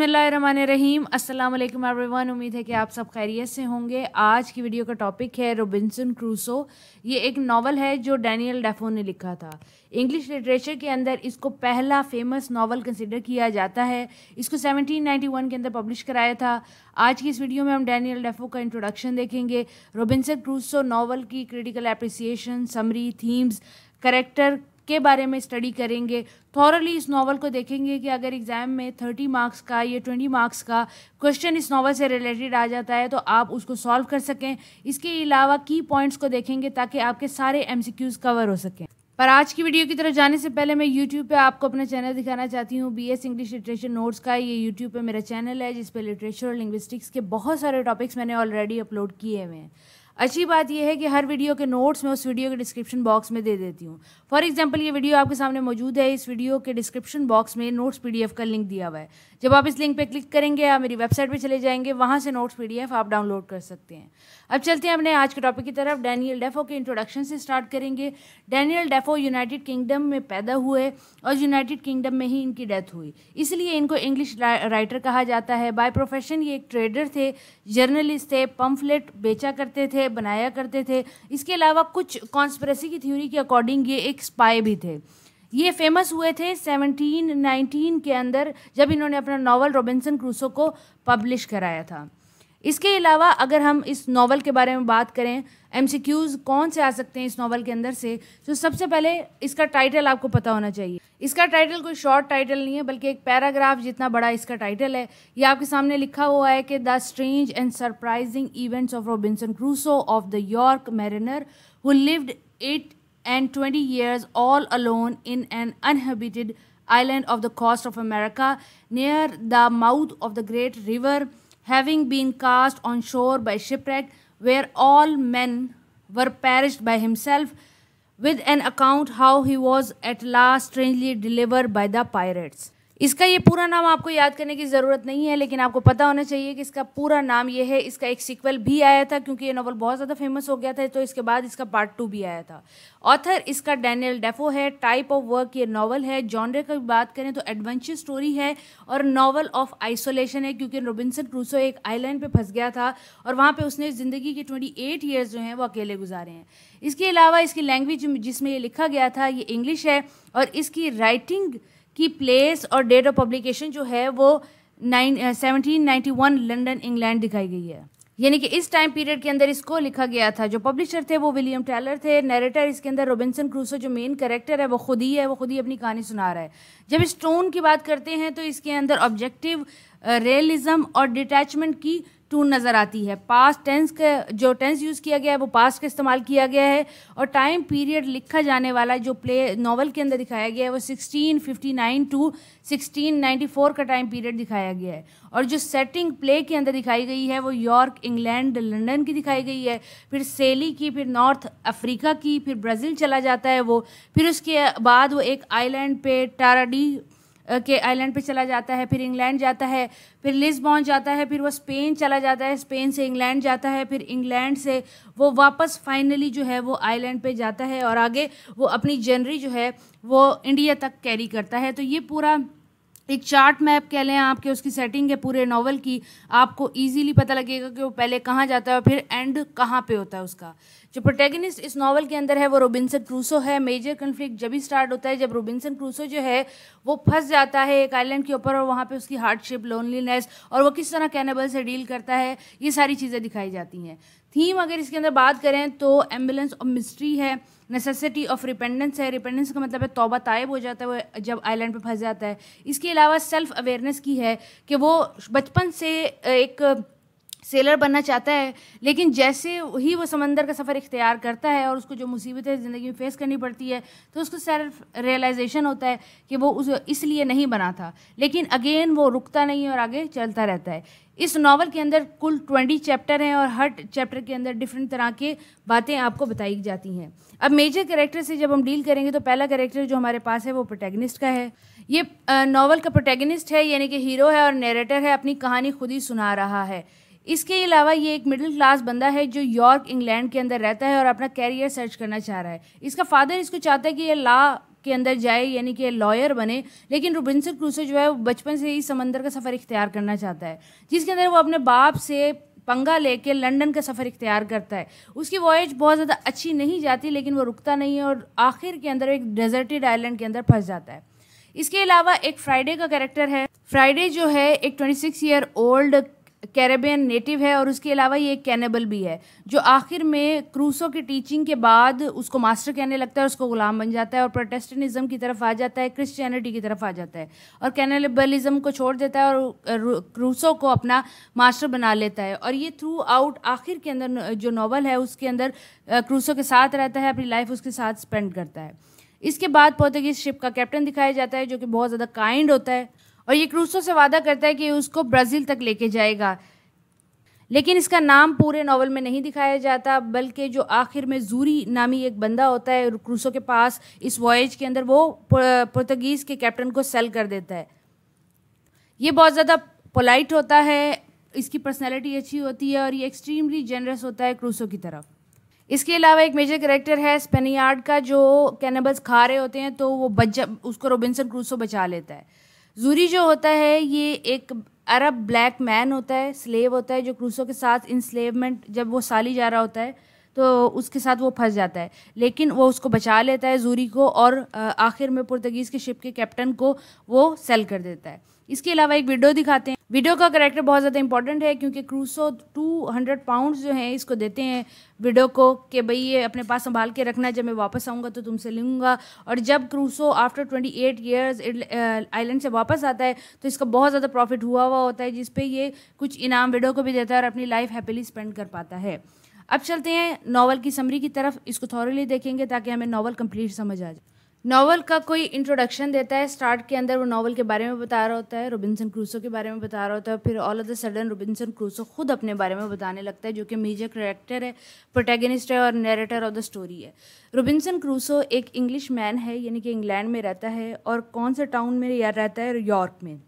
बसमीम अस्सलाम वालेकुम एवरीवन उम्मीद है कि आप सब खैरियत से होंगे आज की वीडियो का टॉपिक है रोबिनसन क्रूसो ये एक नावल है जो डैनियल डेफो ने लिखा था इंग्लिश लिटरेचर के अंदर इसको पहला फेमस नावल कंसिडर किया जाता है इसको 1791 के अंदर पब्लिश कराया था आज की इस वीडियो में हम डैनियल डेफो का इंट्रोडक्शन देखेंगे रोबिनसन क्रूसो नावल की critical appreciation summary themes character के बारे में स्टडी करेंगे थॉरली इस नावल को देखेंगे कि अगर एग्ज़ाम में थर्टी मार्क्स का या ट्वेंटी मार्क्स का क्वेश्चन इस नावल से रिलेटेड आ जाता है तो आप उसको सॉल्व कर सकें इसके अलावा की पॉइंट्स को देखेंगे ताकि आपके सारे एम कवर हो सकें पर आज की वीडियो की तरफ जाने से पहले मैं YouTube पे आपको अपना चैनल दिखाना चाहती हूँ B S English literature notes का ये YouTube पे मेरा चैनल है जिस पे लिटरेचर और लिंग्विस्टिक्स के बहुत सारे टॉपिक्स मैंने ऑलरेडी अपलोड किए हुए हैं अच्छी बात यह है कि हर वीडियो के नोट्स मैं उस वीडियो के डिस्क्रिप्शन बॉक्स में दे देती हूँ फॉर एग्जाम्पल ये वीडियो आपके सामने मौजूद है इस वीडियो के डिस्क्रिप्शन बॉक्स में नोट्स पी का लिंक दिया हुआ है जब आप इस लिंक पे क्लिक करेंगे या मेरी वेबसाइट पे चले जाएंगे वहाँ से नोट्स पी आप डाउनलोड कर सकते हैं अब चलते हैं अपने आज के टॉपिक की तरफ डैनियल डेफो के इंट्रोडक्शन से स्टार्ट करेंगे डैनियल डेफो यूनाइटेड किंगडम में पैदा हुए और यूनाइटेड किंगडम में ही इनकी डेथ हुई इसलिए इनको इंग्लिश राइटर कहा जाता है बाय प्रोफेशन ये एक ट्रेडर थे जर्नलिस्ट थे पम्फलेट बेचा करते थे बनाया करते थे इसके अलावा कुछ कॉन्स्परेसी की थ्योरी के अकॉर्डिंग ये एक स्पाई भी थे ये फेमस हुए थे 1719 के अंदर जब इन्होंने अपना नावल रॉबिन्सन क्रूसो को पब्लिश कराया था इसके अलावा अगर हम इस नावल के बारे में बात करें एम कौन से आ सकते हैं इस नावल के अंदर से तो सबसे पहले इसका टाइटल आपको पता होना चाहिए इसका टाइटल कोई शॉर्ट टाइटल नहीं है बल्कि एक पैराग्राफ जितना बड़ा इसका टाइटल है ये आपके सामने लिखा हुआ है कि the strange and surprising events of Robinson Crusoe of the York mariner who lived at and 20 years all alone in an uninhabited island off the coast of America, near the mouth of the great river, having been cast on shore by shipwreck, where all men were perished by himself, with an account how he was at last strangely delivered by the pirates. इसका ये पूरा नाम आपको याद करने की ज़रूरत नहीं है लेकिन आपको पता होना चाहिए कि इसका पूरा नाम ये है इसका एक सिक्वल भी आया था क्योंकि ये नावल बहुत ज़्यादा फेमस हो गया था तो इसके बाद इसका पार्ट टू भी आया था ऑथर इसका डैनियल डेफो है टाइप ऑफ वर्क ये नावल है जॉनरे की बात करें तो एडवेंचर स्टोरी है और नावल ऑफ आइसोलेशन है क्योंकि रोबिनसन क्रूसो एक आईलैंड पर फंस गया था और वहाँ पर उसने ज़िंदगी के ट्वेंटी एट ईयर्स जो हैं वो अकेले गुजारे हैं इसके अलावा इसकी लैंग्वेज जिसमें ये लिखा गया था ये इंग्लिश है और इसकी राइटिंग की प्लेस और डेट ऑफ पब्लिकेशन जो है वो nine seventeen ninety one London England दिखाई गई है यानी कि इस टाइम पीरियड के अंदर इसको लिखा गया था जो पब्लिशर थे वो विलियम टेलर थे नैरेटर इसके अंदर रोबिनसन क्रूसो जो मेन करेक्टर है वो खुद ही है वो खुद ही अपनी कहानी सुना रहा है जब स्टोन की बात करते हैं तो इसके अंदर ऑब्जेक्टिव रियलिज्म uh, और डिटैचमेंट की टू नज़र आती है पास्ट टेंस का जो टेंस यूज़ किया गया है वो पास्ट का इस्तेमाल किया गया है और टाइम पीरियड लिखा जाने वाला जो प्ले नावल के अंदर दिखाया गया है वो 1659 टू 1694 का टाइम पीरियड दिखाया गया है और जो सेटिंग प्ले के अंदर दिखाई गई है वो यॉर्क इंग्लैंड लंदन की दिखाई गई है फिर सेली की फिर नॉर्थ अफ्रीका की फिर ब्राज़ील चला जाता है वो फिर उसके बाद वो एक आइलैंड पे टाराडी के आइलैंड पे चला जाता है फिर इंग्लैंड जाता है फिर लिस्बॉन जाता है फिर वो स्पेन चला जाता है स्पेन से इंग्लैंड जाता है फिर इंग्लैंड से वो वापस फाइनली जो है वो आइलैंड पे जाता है और आगे वो अपनी जनरी जो है वो इंडिया तक कैरी करता है तो ये पूरा एक चार्ट मैप कह लें आपके उसकी सेटिंग है पूरे नावल की आपको ईजीली पता लगेगा कि वो पहले कहाँ जाता है और फिर एंड कहाँ पर होता है उसका जो प्रोटेगनिस्ट इस नावल के अंदर है वो रोबिनसन क्रूसो है मेजर कन्फ्लिक्ट जब ही स्टार्ट होता है जब रोबिनसन क्रूसो जो है वो फंस जाता है एक आइलैंड के ऊपर और वहाँ पे उसकी हार्डशिप लोनलीनेस और वो किस तरह कैनेबल से डील करता है ये सारी चीज़ें दिखाई जाती हैं थीम अगर इसके अंदर बात करें तो एम्बुलेंस ऑफ मिस्ट्री है नेसेसिटी ऑफ रिपेंडेंस है रिपेंडेंस का मतलब है तोबा तायब हो जाता है वो जब आइलैंड पे फंस जाता है इसके अलावा सेल्फ अवेयरनेस की है कि वो बचपन से एक सेलर बनना चाहता है लेकिन जैसे ही वो समंदर का सफ़र इख्तियार करता है और उसको जो मुसीबतें ज़िंदगी में फ़ेस करनी पड़ती है तो उसको सेल्फ रियलाइजेशन होता है कि वो उस इसलिए नहीं बना था लेकिन अगेन वो रुकता नहीं और आगे चलता रहता है इस नावल के अंदर कुल ट्वेंटी चैप्टर हैं और हर चैप्टर के अंदर डिफरेंट तरह के बातें आपको बताई जाती हैं अब मेजर करेक्टर से जब हम डील करेंगे तो पहला करेक्टर जो हमारे पास है वो प्रोटेगनिस्ट का है ये नावल का प्रोटेगनिस्ट है यानी कि हीरो है और नरेटर है अपनी कहानी खुद ही सुना रहा है इसके अलावा ये एक मिडिल क्लास बंदा है जो यॉर्क इंग्लैंड के अंदर रहता है और अपना कैरियर सर्च करना चाह रहा है इसका फादर इसको चाहता है कि ये ला के अंदर जाए यानी कि लॉयर बने लेकिन रुबिनसन क्रूसो जो है वो बचपन से ही समंदर का सफ़र इख्तियार करना चाहता है जिसके अंदर वो अपने बाप से पंगा लेके लंदन का सफ़र इख्तियार करता है उसकी वॉयज बहुत ज़्यादा अच्छी नहीं जाती लेकिन वो रुकता नहीं है और आखिर के अंदर एक डेजर्टेड आइलैंड के अंदर फंस जाता है इसके अलावा एक फ्राइडे का कैरेक्टर है फ्राइडे जो है एक 26 ईयर ओल्ड कैरेबियन नेटिव है और उसके अलावा ये कैनेबल भी है जो आखिर में क्रूसो की टीचिंग के बाद उसको मास्टर कहने लगता है उसको गुलाम बन जाता है और प्रोटेस्टनिज्म की तरफ आ जाता है क्रिश्चियनिटी की तरफ आ जाता है और कैनेबलिज्म को छोड़ देता है और क्रूसो को अपना मास्टर बना लेता है और ये थ्रू आउट आखिर के अंदर जो नावल है उसके अंदर क्रूसो के साथ रहता है अपनी लाइफ उसके साथ स्पेंड करता है इसके बाद पोर्तुगीज शिप का कैप्टन दिखाया जाता है जो कि बहुत ज़्यादा काइंड होता है और ये क्रूसो से वादा करता है कि उसको ब्राज़ील तक लेके जाएगा लेकिन इसका नाम पूरे नावल में नहीं दिखाया जाता बल्कि जो आखिर में जूरी नामी एक बंदा होता है क्रूसो के पास इस वॉयज के अंदर वो पुर्तगीज़ के कैप्टन को सेल कर देता है ये बहुत ज़्यादा पोलाइट होता है इसकी पर्सनैलिटी अच्छी होती है और ये एक्सट्रीमली जनरस होता है क्रूसो की तरफ इसके अलावा एक मेजर करेक्टर है स्पेनियार्ड का जो कैनबल्स खा रहे होते हैं तो वो बच उसको रोबिनसन क्रूसो बचा लेता है जूरी जो होता है ये एक अरब ब्लैक मैन होता है स्लेव होता है जो क्रूसों के साथ इंस्लेवमेंट जब वो साली जा रहा होता है तो उसके साथ वो फंस जाता है लेकिन वो उसको बचा लेता है जूरी को और आखिर में पुर्तगीज़ के शिप के कैप्टन को वो सेल कर देता है इसके अलावा एक वीडियो दिखाते हैं विडो का करेक्टर बहुत ज़्यादा इंपॉर्टेंट है क्योंकि क्रूसो टू हंड्रेड पाउंड्स जो हैं इसको देते हैं विडो को कि भाई ये अपने पास संभाल के रखना जब मैं वापस आऊँगा तो तुमसे लूँगा और जब Crusoe after twenty eight years island से वापस आता है तो इसका बहुत ज़्यादा प्रॉफिट हुआ हुआ होता है जिसपे ये कुछ इनाम विडो को भी देता है और अपनी लाइफ हैप्पीली स्पेंड कर पाता है अब चलते हैं नावल की समरी की तरफ इसको थॉरली देखेंगे ताकि हमें नावल कम्प्लीट समझ आ जाए नावल का कोई इंट्रोडक्शन देता है स्टार्ट के अंदर वो नावल के बारे में बता रहा होता है रोबिनसन क्रूसो के बारे में बता रहा होता है फिर all of the sudden Robinson Crusoe खुद अपने बारे में बताने लगता है जो कि मेजर करेक्टर है प्रोटेगनिस्ट है और नरेटर ऑफ द स्टोरी है रोबिनसन क्रूसो एक इंग्लिश मैन है यानी कि इंग्लैंड में रहता है और कौन से टाउन में या रहता है यॉर्क में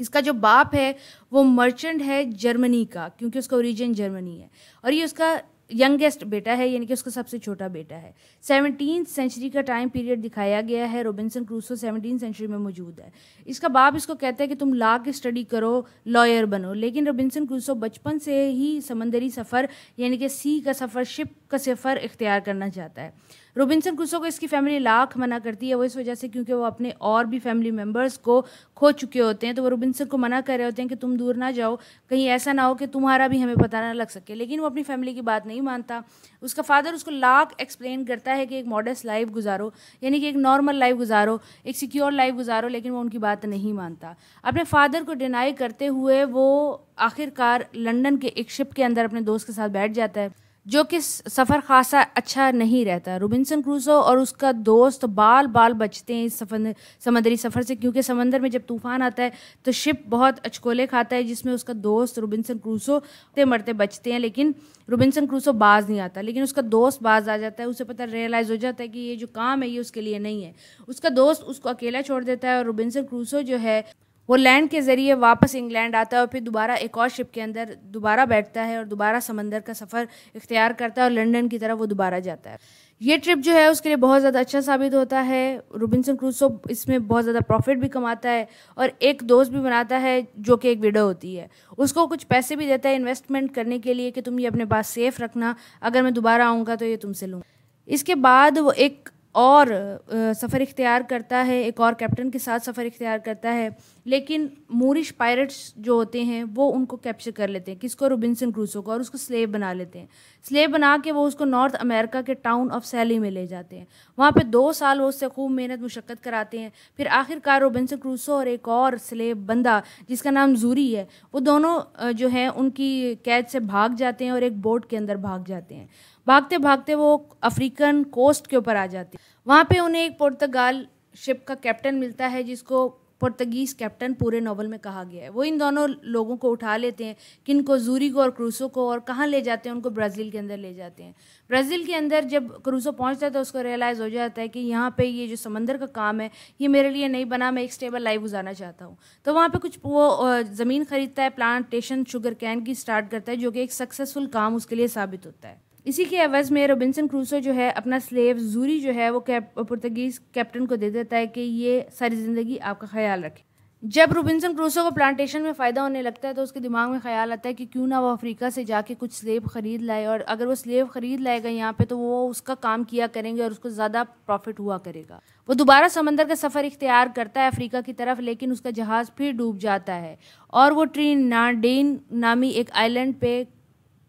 इसका जो बाप है वो मर्चेंट है जर्मनी का क्योंकि उसका ओरिजिन जर्मनी है और ये उसका यंगेस्ट बेटा है यानी कि उसका सबसे छोटा बेटा है सेवनटीन सेंचुरी का टाइम पीरियड दिखाया गया है रोबिनसन क्रूसो सेवनटीन सेंचुरी में मौजूद है इसका बाप इसको कहता है कि तुम ला के स्टडी करो लॉयर बनो लेकिन रोबिनसन क्रूसो बचपन से ही समंदरी सफ़र यानी कि सी का सफ़र शिप का सफ़र इख्तियार करना चाहता है रोबिनसन क्रूसो को इसकी फैमिली लाख मना करती है वो इस वजह से क्योंकि वो अपने और भी फैमिली मेम्बर्स को खो चुके होते हैं तो वो रोबिनसन को मना कर रहे होते हैं कि तुम दूर ना जाओ कहीं ऐसा ना हो कि तुम्हारा भी हमें पता ना लग सके लेकिन वो अपनी फैमिली की बात नहीं मानता उसका फादर उसको लाख एक्सप्लेन करता है कि एक मॉडर्स्ट लाइफ गुजारो यानी कि एक नॉर्मल लाइफ गुजारो एक सिक्योर लाइफ गुजारो लेकिन वो उनकी बात नहीं मानता अपने फादर को डिनाई करते हुए वो आखिरकार लंदन के एक शिप के अंदर अपने दोस्त के साथ बैठ जाता है जो कि सफ़र खासा अच्छा नहीं रहता रोबिनसन क्रूजो और उसका दोस्त बाल बाल बचते हैं इस सफर समंदरी सफ़र से क्योंकि समंदर में जब तूफ़ान आता है तो शिप बहुत अचकोले खाता है जिसमें उसका दोस्त रोबिनसन क्रूसो मरते मरते बचते हैं लेकिन रोबिनसन क्रूसो बाज नहीं आता लेकिन उसका दोस्त बाज आ जाता है उसे पता रियलाइज़ हो जाता है कि ये जो काम है ये उसके लिए नहीं है उसका दोस्त उसको अकेला छोड़ देता है और रोबिनसन क्रूसो जो है वो लैंड के ज़रिए वापस इंग्लैंड आता है और फिर दोबारा एक और शिप के अंदर दोबारा बैठता है और दोबारा समंदर का सफ़र इख्तियार करता है और लंदन की तरफ वो दोबारा जाता है ये ट्रिप जो है उसके लिए बहुत ज़्यादा अच्छा साबित होता है रुबिनसन क्रूसो इसमें बहुत ज़्यादा प्रॉफिट भी कमाता है और एक दोस्त भी बनाता है जो कि एक विडो होती है उसको कुछ पैसे भी देता है इन्वेस्टमेंट करने के लिए कि तुम ये अपने पास सेफ़ रखना अगर मैं दोबारा आऊँगा तो ये तुमसे लूँ इसके बाद वो एक और सफ़र इख्तियार करता है एक और कैप्टन के साथ सफ़र इख्तियार करता है लेकिन मूरिश पायरेट्स जो होते हैं वो उनको कैप्चर कर लेते हैं किसको रोबिन्सन क्रूसो को और उसको स्लेव बना लेते हैं स्लेव बना के वो उसको नॉर्थ अमेरिका के टाउन ऑफ सैली में ले जाते हैं वहाँ पे दो साल वो उससे खूब मेहनत मुशक्क़त कराते हैं फिर आखिरकार रोबिनसन क्रूसो और एक और स्लेब बंदा जिसका नाम जूरी है वो दोनों जो हैं उनकी कैद से भाग जाते हैं और एक बोट के अंदर भाग जाते हैं भागते भागते वो अफ्रीकन कोस्ट के ऊपर आ जाती वहाँ पे उन्हें एक पुर्तगाल शिप का कैप्टन मिलता है जिसको पुर्तगीज़ कैप्टन पूरे नावल में कहा गया है वो इन दोनों लोगों को उठा लेते हैं किन को जूरी को और क्रूसो को और कहाँ ले जाते हैं उनको ब्राज़ील के अंदर ले जाते हैं ब्राज़ील के अंदर जब क्रूसो पहुँचता है तो उसको रियलाइज़ हो जाता है कि यहाँ पे ये जो समंदर का काम है ये मेरे लिए नहीं बना मैं एक स्टेबल लाइफ गुजारना चाहता हूँ तो वहाँ पर कुछ वो ज़मीन ख़रीदता है प्लांटेशन शुगर कैन की स्टार्ट करता है जो कि एक सक्सेसफुल काम उसके लिए साबित होता है इसी के एवज़ में रोबिनसन क्रूसो जो है अपना स्लेव जूरी जो है वो कैप पुर्तगीज़ कैप्टन को दे देता है कि ये सारी ज़िंदगी आपका ख्याल रखे जब रोबिनसन क्रूसो को प्लांटेशन में फ़ायदा होने लगता है तो उसके दिमाग में ख्याल आता है कि क्यों ना वो अफ्रीका से जाके कुछ स्लेब ख़रीद लाए और अगर वो स्लेब ख़रीद लाएगा यहाँ पे तो वो उसका काम किया करेंगे और उसको ज़्यादा प्रॉफिट हुआ करेगा वो दोबारा समंदर का सफ़र इख्तियार करता है अफ्रीका की तरफ लेकिन उसका जहाज़ फिर डूब जाता है और वो ट्रीन नाडेन नामी एक आइलैंड पे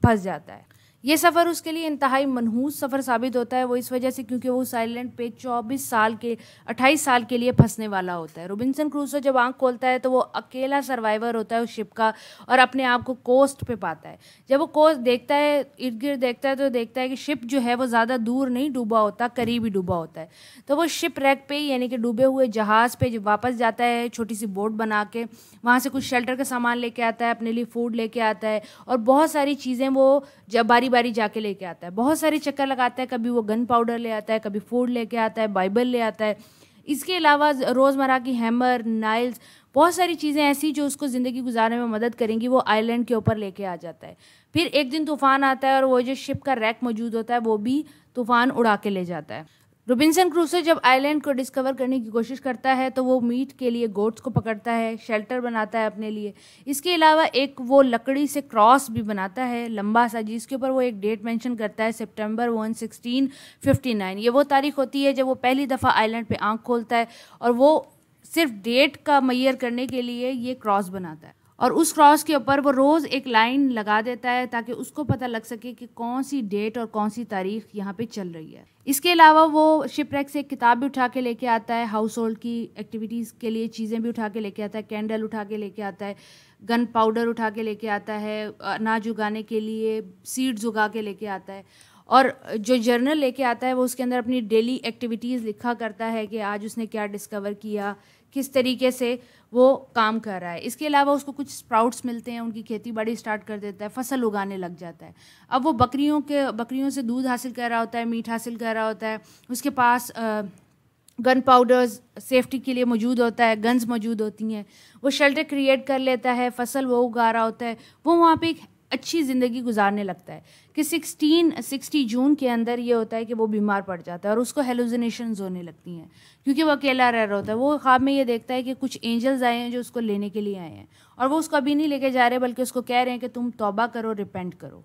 फंस जाता है ये सफ़र उसके लिए इंतहाई मनहूस सफ़र साबित होता है वो इस वजह से क्योंकि वो साइलेंट पे 24 साल के 28 साल के लिए फंसने वाला होता है रोबिनसन क्रूसो जब आंख खोलता है तो वो अकेला सर्वाइवर होता है उस शिप का और अपने आप को कोस्ट पे पाता है जब वो कोस्ट देखता है इर्द गिर्द देखता है तो देखता है कि शिप जो है वो ज़्यादा दूर नहीं डूबा होता करीब ही डूबा होता है तो वो शिप रैक पे यानी कि डूबे हुए जहाज़ पर वापस जाता है छोटी सी बोट बना के वहाँ से कुछ शेल्टर का सामान लेके आता है अपने लिए फूड लेके आता है और बहुत सारी चीज़ें वो जब बारी बारी जाके लेके आता है बहुत सारे चक्कर लगाता है कभी वो गन पाउडर ले आता है कभी फूड लेके आता है बाइबल ले आता है इसके अलावा रोज़मर्रा की हैमर नाइल्स बहुत सारी चीज़ें ऐसी जो उसको ज़िंदगी गुजारने में मदद करेंगी वो आइलैंड के ऊपर लेके आ जाता है फिर एक दिन तूफ़ान आता है और वो जो शिप का रैक मौजूद होता है वो भी तूफ़ान उड़ा के ले जाता है रोबिनसन क्रूसो जब आइलैंड को डिस्कवर करने की कोशिश करता है तो वो मीट के लिए गोट्स को पकड़ता है शेल्टर बनाता है अपने लिए इसके अलावा एक वो लकड़ी से क्रॉस भी बनाता है लंबा सा जिसके ऊपर वो एक डेट मेंशन करता है सितंबर वन सिक्सटीन फिफ्टी नाइन ये वो तारीख होती है जब वो पहली दफ़ा आइलैंड पे आँख खोलता है और वो सिर्फ डेट का मैयर करने के लिए ये क्रॉस बनाता है और उस क्रॉस के ऊपर वो रोज़ एक लाइन लगा देता है ताकि उसको पता लग सके कि कौन सी डेट और कौन सी तारीख यहाँ पे चल रही है इसके अलावा वो शिपरेक से एक किताब भी उठा के लेके आता है हाउस होल्ड की एक्टिविटीज़ के लिए चीज़ें भी उठा के लेके आता है कैंडल उठा के लेके आता है गन पाउडर उठा के लेके आता है अनाज उगाने के लिए सीड्स उगा के लेके आता है और जो जर्नल लेके आता है वो उसके अंदर अपनी डेली एक्टिविटीज़ लिखा करता है कि आज उसने क्या डिस्कवर किया किस तरीके से वो काम कर रहा है इसके अलावा उसको कुछ स्प्राउट्स मिलते हैं उनकी खेती बाड़ी स्टार्ट कर देता है फसल उगाने लग जाता है अब वो बकरियों के बकरियों से दूध हासिल कर रहा होता है मीट हासिल कर रहा होता है उसके पास गन पाउडर्स सेफ्टी के लिए मौजूद होता है गन्स मौजूद होती हैं वो शेल्टर क्रिएट कर लेता है फसल वो उगा रहा होता है वो वहाँ पे एक अच्छी ज़िंदगी गुजारने लगता है कि सिक्सटीन सिक्सटी जून के अंदर ये होता है कि वो बीमार पड़ जाता है और उसको हेलोजिनेशन होने लगती हैं क्योंकि वो अकेला रह रहा होता है वो ख्वाब में ये देखता है कि कुछ एंजल्स आए हैं जो उसको लेने के लिए आए हैं और वो उसको अभी नहीं लेके जा रहे बल्कि उसको कह रहे हैं कि तुम तोबा करो रिपेंट करो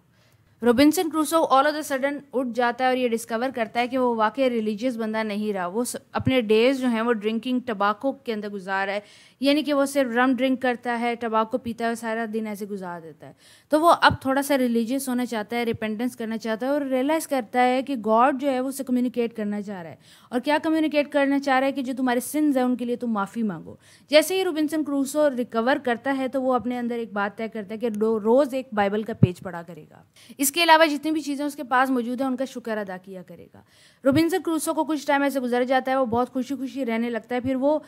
Robinson Crusoe all of the sudden उठ जाता है और ये डिस्कवर करता है कि वो वाकई रिलीजियस बंदा नहीं रहा वो अपने डेज जो हैं वो ड्रिंकिंग टबाको के अंदर गुजार है यानी कि वो सिर्फ रम ड्रिंक करता है टबाको पीता है सारा दिन ऐसे गुजार देता है तो वो अब थोड़ा सा रिलीजियस होना चाहता है रिपेंडेंस करना चाहता है और रियलाइज़ करता है कि गॉड जो है वो उसे कम्युनिकेट करना चाह रहा है और क्या कम्युनिकेट करना चाह रहा है कि जो तुम्हारे सिंस हैं उनके लिए तुम माफ़ी मांगो जैसे ही रुबिनसन क्रूसो रिकवर करता है तो वो अपने अंदर एक बात तय करता है कि रोज़ एक बाइबल का पेज पढ़ा करेगा इसके अलावा जितनी भी चीज़ें उसके पास मौजूद है उनका शुक्र अदा किया करेगा रुबिनसन क्रूसो को कुछ टाइम ऐसे गुजर जाता है वो बहुत खुशी खुशी रहने लगता है फिर वो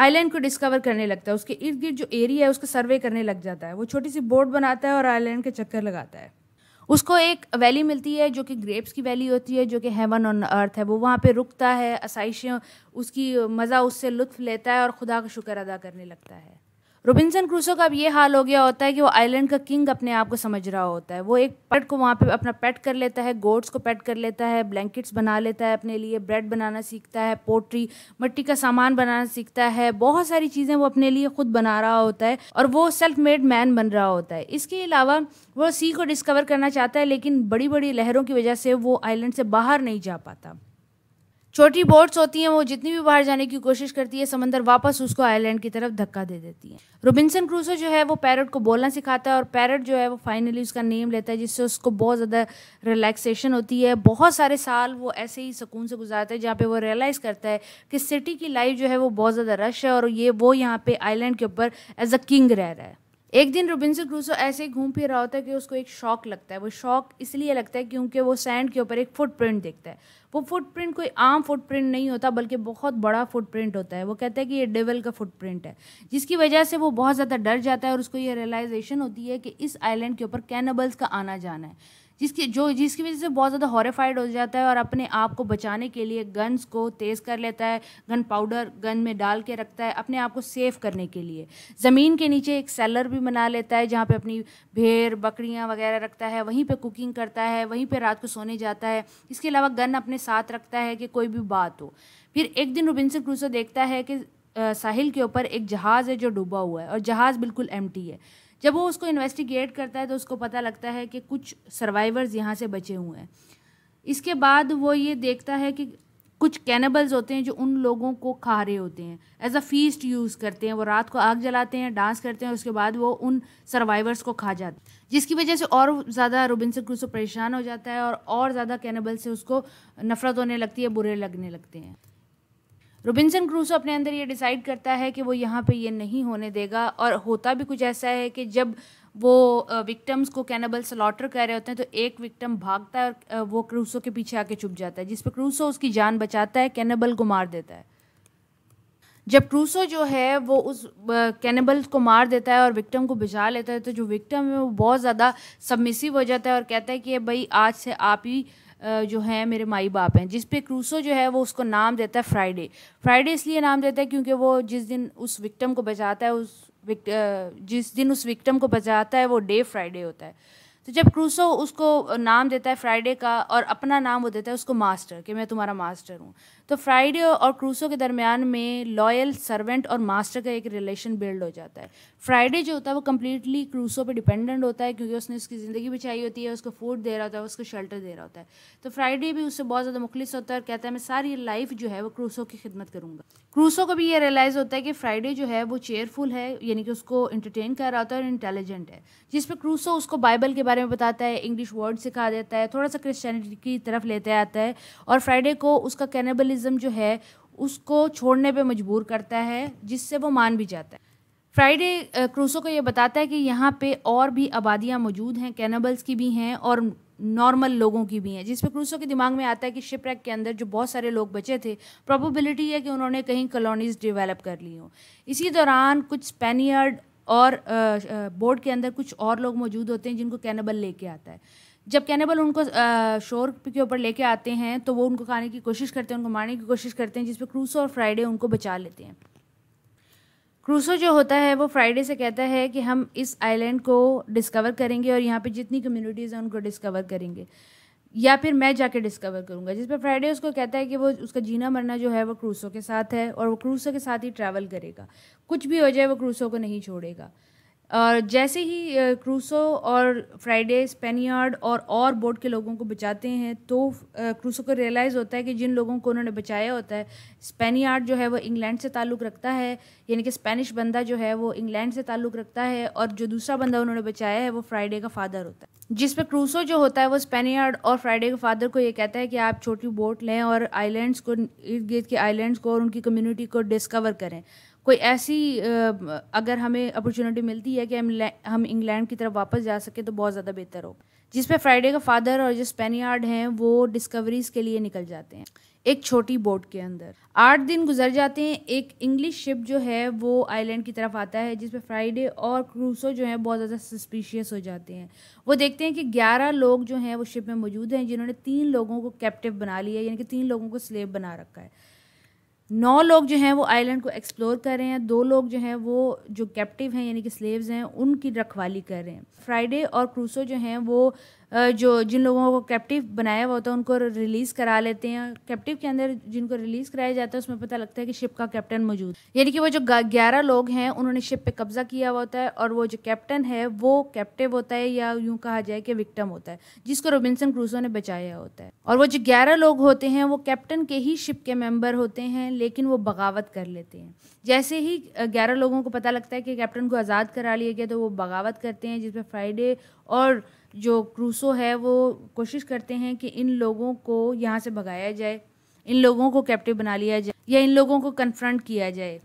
आइलैंड को डिस्कवर करने लगता है उसके इर्द गिर्द जो एरिया है उसका सर्वे करने लग जाता है वो छोटी सी बोट बनाता है और आइलैंड के चक्कर लगाता है उसको एक वैली मिलती है जो कि ग्रेप्स की वैली होती है जो कि हेवन ऑन अर्थ है वो वहाँ पे रुकता है आसाइशें उसकी मज़ा उससे लुत्फ़ लेता है और खुदा का शुक्र अदा करने लगता है रोबिंसन क्रूसो का अब ये हाल हो गया होता है कि वो आइलैंड का किंग अपने आप को समझ रहा होता है वो एक पेट को वहाँ पे अपना पेट कर लेता है गोट्स को पेट कर लेता है ब्लैंकेट्स बना लेता है अपने लिए ब्रेड बनाना सीखता है पोट्री मिट्टी का सामान बनाना सीखता है बहुत सारी चीज़ें वो अपने लिए खुद बना रहा होता है और वो सेल्फ मेड मैन बन रहा होता है इसके अलावा वो सी को डिस्कवर करना चाहता है लेकिन बड़ी बड़ी लहरों की वजह से वो आइलैंड से बाहर नहीं जा पाता छोटी बोट्स होती हैं वो जितनी भी बाहर जाने की कोशिश करती है समंदर वापस उसको आयरलैंड की तरफ धक्का दे देती है रोबिनसन क्रूसो जो है वो पैरट को बोलना सिखाता है और पैरट जो है वो फाइनली उसका नेम लेता है जिससे उसको बहुत ज़्यादा रिलैक्सेशन होती है बहुत सारे साल वो ऐसे ही सुकून से गुजारता है जहाँ पर वो रियलाइज़ करता है कि सिटी की लाइफ जो है वो बहुत ज़्यादा रश है और ये वो यहाँ पे आइलैंड के ऊपर एज अ किंग रह रहा है एक दिन रोबिनसन क्रूसो ऐसे ही घूम फिर रहा होता है कि उसको एक शौक लगता है वो शौक इसलिए लगता है क्योंकि वो सैंड के ऊपर एक फुटप्रिंट देखता है वो फुटप्रिंट कोई आम फुटप्रिंट नहीं होता बल्कि बहुत बड़ा फुटप्रिंट होता है वो कहता है कि ये डेवल का फुटप्रिंट है जिसकी वजह से वो बहुत ज़्यादा डर जाता है और उसको ये रियलाइजेशन होती है कि इस आइलैंड के ऊपर कैनबल्स का आना जाना है जिसकी जो जिसकी वजह से बहुत ज़्यादा हॉरीफाइड हो जाता है और अपने आप को बचाने के लिए गन्स को तेज़ कर लेता है गन पाउडर गन में डाल के रखता है अपने आप को सेफ करने के लिए ज़मीन के नीचे एक सेलर भी बना लेता है जहाँ पर अपनी भेड़ बकरियाँ वगैरह रखता है वहीं पर कुकिंग करता है वहीं पर रात को सोने जाता है इसके अलावा गन अपने साथ रखता है कि कोई भी बात हो फिर एक दिन रोबिन्सन क्रूसो देखता है कि साहिल के ऊपर एक जहाज़ है जो डूबा हुआ है और जहाज़ बिल्कुल एम है जब वो उसको इन्वेस्टिगेट करता है तो उसको पता लगता है कि कुछ सर्वाइवर्स यहाँ से बचे हुए हैं इसके बाद वो ये देखता है कि कुछ कैनबल्स होते हैं जो उन लोगों को खा रहे होते हैं एज अ फीस्ट यूज़ करते हैं वो रात को आग जलाते हैं डांस करते हैं उसके बाद वो उन सर्वाइवर्स को खा जाते हैं जिसकी वजह से और ज़्यादा से क्रूसो परेशान हो जाता है और और ज़्यादा कैनबल से उसको नफरत होने लगती है बुरे लगने लगते हैं रोबिनसन क्रूसो अपने अंदर ये डिसाइड करता है कि वो यहाँ पे ये नहीं होने देगा और होता भी कुछ ऐसा है कि जब वो विक्टम्स को कैनबल स्लॉटर कर रहे होते हैं तो एक विक्टम भागता है और वो क्रूसो के पीछे आके छुप जाता है जिस पर क्रूसो उसकी जान बचाता है कैनबल को मार देता है जब क्रूसो जो है वो उस कैनबल को मार देता है और विक्टम को बचा लेता है तो जो विक्टम है वो बहुत ज़्यादा सबमिसिव हो जाता है और कहता है कि भाई आज से आप ही जो हैं मेरे माई बाप हैं जिस पे क्रूसो जो है वो उसको नाम देता है फ्राइडे फ्राइडे इसलिए नाम देता है क्योंकि वो जिस दिन उस विक्टम को बचाता है उस जिस दिन उस विक्टम को बचाता है वो डे फ्राइडे होता है तो जब क्रूसो उसको नाम देता है फ्राइडे का और अपना नाम वो देता है उसको मास्टर कि मैं तुम्हारा मास्टर हूँ तो फ्राइडे और क्रूसो के दरमियान में लॉयल सर्वेंट और मास्टर का एक रिलेशन बिल्ड हो जाता है फ्राइडे जो होता है वो कम्प्लीटली क्रूसो पे डिपेंडेंट होता है क्योंकि उसने उसकी ज़िंदगी बचाई होती है उसको फूड दे रहा होता है उसको शेल्टर दे रहा होता है तो फ्राइडे भी उससे बहुत ज़्यादा मुखलिस होता है और कहता है मैं सारी लाइफ जो है वो क्रूसो की खिदमत करूँगा क्रूसो को भी ये रियलाइज़ होता है कि फ्राइडे जो है वो चेयरफुल है यानी कि उसको इंटरटेन कर रहा होता है और इंटेलिजेंट है जिस पर क्रूसो उसको बाइबल के बारे में बताता है इंग्लिश वर्ड सिखा देता है थोड़ा सा क्रिश्चियनिटी की तरफ लेते आता है और फ्राइडे को उसका कैनबल सेक्युलरिज्म जो है उसको छोड़ने पे मजबूर करता है जिससे वो मान भी जाता है फ्राइडे क्रूसो को ये बताता है कि यहाँ पे और भी आबादियाँ मौजूद हैं कैनबल्स की भी हैं और नॉर्मल लोगों की भी हैं जिस पर क्रूसो के दिमाग में आता है कि शिपरैक के अंदर जो बहुत सारे लोग बचे थे प्रॉबिलिटी है कि उन्होंने कहीं कॉलोनीज डेवलप कर ली हों इसी दौरान कुछ स्पेनियर्ड और बोर्ड के अंदर कुछ और लोग मौजूद होते हैं जिनको कैनबल लेके आता है जब कैनेबल उनको शोर के ऊपर लेके आते हैं तो वो उनको खाने की कोशिश करते हैं उनको मारने की कोशिश करते हैं जिसपे क्रूसो और फ्राइडे उनको बचा लेते हैं क्रूसो जो होता है वो फ्राइडे से कहता है कि हम इस आइलैंड को डिस्कवर करेंगे और यहाँ पे जितनी कम्युनिटीज़ हैं उनको डिस्कवर करेंगे या फिर मैं जाके डिस्कवर करूँगा जिस पर फ्राइडे उसको कहता है कि वो उसका जीना मरना जो है वो क्रूसो के साथ है और वो क्रूसो के साथ ही ट्रैवल करेगा कुछ भी हो जाए वो क्रूसो को नहीं छोड़ेगा जैसे ही क्रूसो और फ्राइडे स्पेनियार्ड और और बोट के लोगों को बचाते हैं तो क्रूसो को रियलाइज़ होता है कि जिन लोगों को उन्होंने बचाया होता है स्पेनियार्ड जो है वो इंग्लैंड से ताल्लुक़ रखता है यानी कि स्पेनिश बंदा जो है वो इंग्लैंड से ताल्लुक़ रखता है और जो दूसरा बंदा उन्होंने बचाया है वो फ्राइडे का फादर होता है जिस पर क्रूसो जो होता है वो स्पेनियार्ड और फ्राइडे के फादर को ये कहता है कि आप छोटी बोट लें और आइलैंड्स को इर्द गिर्द के आइलैंड्स को और उनकी कम्युनिटी को डिस्कवर करें कोई ऐसी अगर हमें अपॉर्चुनिटी मिलती है कि हम हम इंग्लैंड की तरफ वापस जा सके तो बहुत ज़्यादा बेहतर हो जिस पे फ्राइडे का फादर और जो स्पेनियार्ड हैं वो डिस्कवरीज के लिए निकल जाते हैं एक छोटी बोट के अंदर आठ दिन गुजर जाते हैं एक इंग्लिश शिप जो है वो आइलैंड की तरफ आता है जिसमें फ्राइडे और क्रूसो जो हैं बहुत ज़्यादा सस्पिशियस हो जाते हैं वो देखते हैं कि ग्यारह लोग जो हैं वो शिप में मौजूद हैं जिन्होंने तीन लोगों को कैप्टिव बना लिया यानी कि तीन लोगों को स्लेब बना रखा है नौ लोग जो हैं वो आइलैंड को एक्सप्लोर कर रहे हैं दो लोग जो हैं वो जो कैप्टिव हैं यानी कि स्लेव्स हैं उनकी रखवाली कर रहे हैं फ्राइडे और क्रूसो जो हैं वो जो जिन लोगों को कैप्टिव बनाया हुआ होता है उनको रिलीज़ करा लेते हैं कैप्टिव के अंदर जिनको रिलीज़ कराया जाता है उसमें पता लगता है कि शिप का कैप्टन मौजूद यानी कि वो जो ग्यारह लोग हैं उन्होंने शिप पे कब्ज़ा किया हुआ होता है और वो जो कैप्टन है वो कैप्टिव होता है या यूँ कहा जाए कि विक्टम होता है जिसको रोबिनसन क्रूजो ने बचाया होता है और वो जो ग्यारह लोग होते हैं वो कैप्टन के ही शिप के मेम्बर होते हैं लेकिन वो बगावत कर लेते हैं जैसे ही ग्यारह लोगों को पता लगता है कि कैप्टन को आज़ाद करा लिया गया तो वो बगावत करते हैं जिसमें फ्राइडे और जो क्रूसो है वो कोशिश करते हैं कि इन लोगों को यहाँ से भगाया जाए इन लोगों को कैप्टिव बना लिया जाए या इन लोगों को कन्फ्रंट किया जाए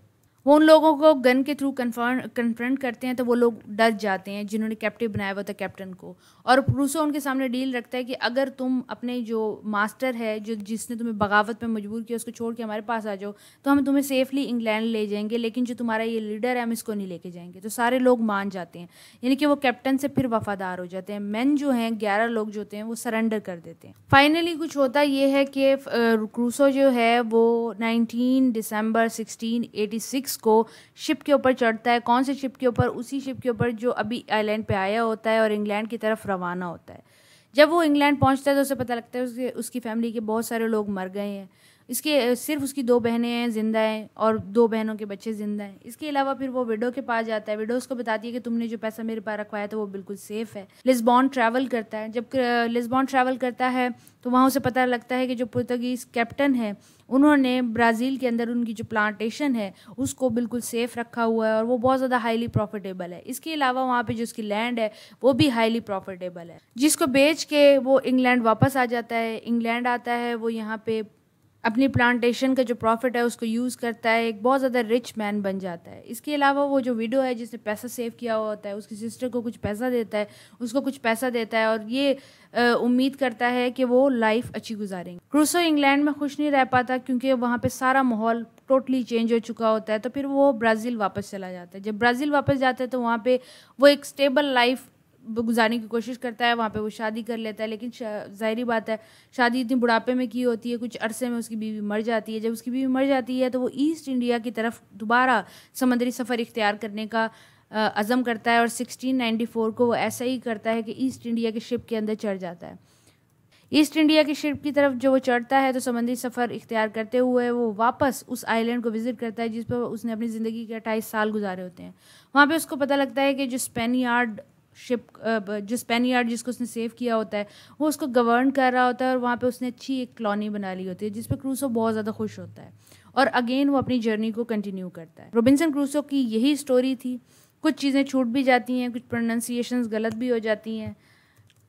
वो उन लोगों को गन के थ्रू कन्फ्रंट करते हैं तो वो लोग डर जाते हैं जिन्होंने कैप्टिव बनाया हुआ था कैप्टन को और रूसो उनके सामने डील रखता है कि अगर तुम अपने जो मास्टर है जो जिसने तुम्हें बगावत में मजबूर किया उसको छोड़ के हमारे पास आ जाओ तो हम तुम्हें सेफली इंग्लैंड ले जाएंगे लेकिन जो तुम्हारा ये लीडर है हम इसको नहीं लेके जाएंगे तो सारे लोग मान जाते हैं यानी कि वो कैप्टन से फिर वफादार हो जाते हैं मैन जो हैं ग्यारह लोग जो होते हैं वो सरेंडर कर देते हैं फाइनली कुछ होता ये है कि क्रूसो जो है वो नाइनटीन दिसंबर सिक्सटीन एटी सिक्स टेक्स को शिप के ऊपर चढ़ता है कौन से शिप के ऊपर उसी शिप के ऊपर जो अभी आइलैंड पे आया होता है और इंग्लैंड की तरफ रवाना होता है जब वो इंग्लैंड पहुंचता है तो उसे पता लगता है उसके उसकी फैमिली के बहुत सारे लोग मर गए हैं इसके सिर्फ उसकी दो बहनें हैं ज़िंदा हैं और दो बहनों के बच्चे ज़िंदा हैं इसके अलावा फिर वो विडो के पास जाता है विडो उसको बताती है कि तुमने जो पैसा मेरे पास रखवाया था वो बिल्कुल सेफ़ है लिस्बॉन ट्रैवल करता है जब लिस्बॉन ट्रैवल करता है तो वहाँ उसे पता लगता है कि जो पुर्तगीज़ कैप्टन है उन्होंने ब्राज़ील के अंदर उनकी जो प्लांटेशन है उसको बिल्कुल सेफ़ रखा हुआ है और वो बहुत ज़्यादा हाईली प्रॉफिटेबल है इसके अलावा वहाँ पे जो उसकी लैंड है वो भी हाईली प्रॉफिटेबल है जिसको बेच के वो इंग्लैंड वापस आ जाता है इंग्लैंड आता है वो यहाँ पे अपनी प्लांटेशन का जो प्रॉफिट है उसको यूज़ करता है एक बहुत ज़्यादा रिच मैन बन जाता है इसके अलावा वो जो वीडियो है जिसने पैसा सेव किया हुआ होता है उसकी सिस्टर को कुछ पैसा देता है उसको कुछ पैसा देता है और ये उम्मीद करता है कि वो लाइफ अच्छी गुजारेंगे क्रूसो इंग्लैंड में खुश नहीं रह पाता क्योंकि वहाँ पर सारा माहौल टोटली चेंज हो चुका होता है तो फिर वो ब्राज़ील वापस चला जाता है जब ब्राज़ील वापस जाता है तो वहाँ पर वो एक स्टेबल लाइफ गुजारने की कोशिश करता है वहाँ पे वो शादी कर लेता है लेकिन जाहरी बात है शादी इतनी बुढ़ापे में की होती है कुछ अरसे में उसकी बीवी मर जाती है जब उसकी बीवी मर जाती है तो वो ईस्ट इंडिया की तरफ दोबारा समंदरी सफ़र इख्तियार करने का अज़म करता है और 1694 को वो ऐसा ही करता है कि ईस्ट इंडिया के शिप के अंदर चढ़ जाता है ईस्ट इंडिया के शिप की तरफ जो वो चढ़ता है तो समंदरी सफ़र इख्तियार करते हुए वो वापस उस आइलैंड को विज़िट करता है जिस पर उसने अपनी ज़िंदगी के अट्ठाईस साल गुजारे होते हैं वहाँ पे उसको पता लगता है कि जो स्पेनियार्ड शिप uh, जो स्पेनियार्ड जिसको उसने सेव किया होता है वो उसको गवर्न कर रहा होता है और वहाँ पे उसने अच्छी एक कॉलोनी बना ली होती है जिसपे क्रूसो बहुत ज़्यादा खुश होता है और अगेन वो अपनी जर्नी को कंटिन्यू करता है रोबिनसन क्रूसो की यही स्टोरी थी कुछ चीज़ें छूट भी जाती हैं कुछ प्रोनाउंसिएशन गलत भी हो जाती हैं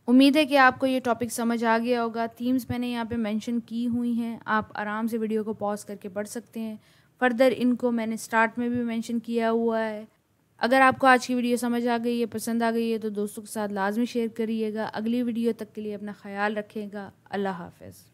उम्मीद है कि आपको ये टॉपिक समझ आ गया होगा थीम्स मैंने यहाँ पे मेंशन की हुई हैं आप आराम से वीडियो को पॉज करके पढ़ सकते हैं फर्दर इनको मैंने स्टार्ट में भी मेंशन किया हुआ है अगर आपको आज की वीडियो समझ आ गई है पसंद आ गई है तो दोस्तों के साथ लाजमी शेयर करिएगा अगली वीडियो तक के लिए अपना ख्याल रखिएगा अल्लाह हाफिज़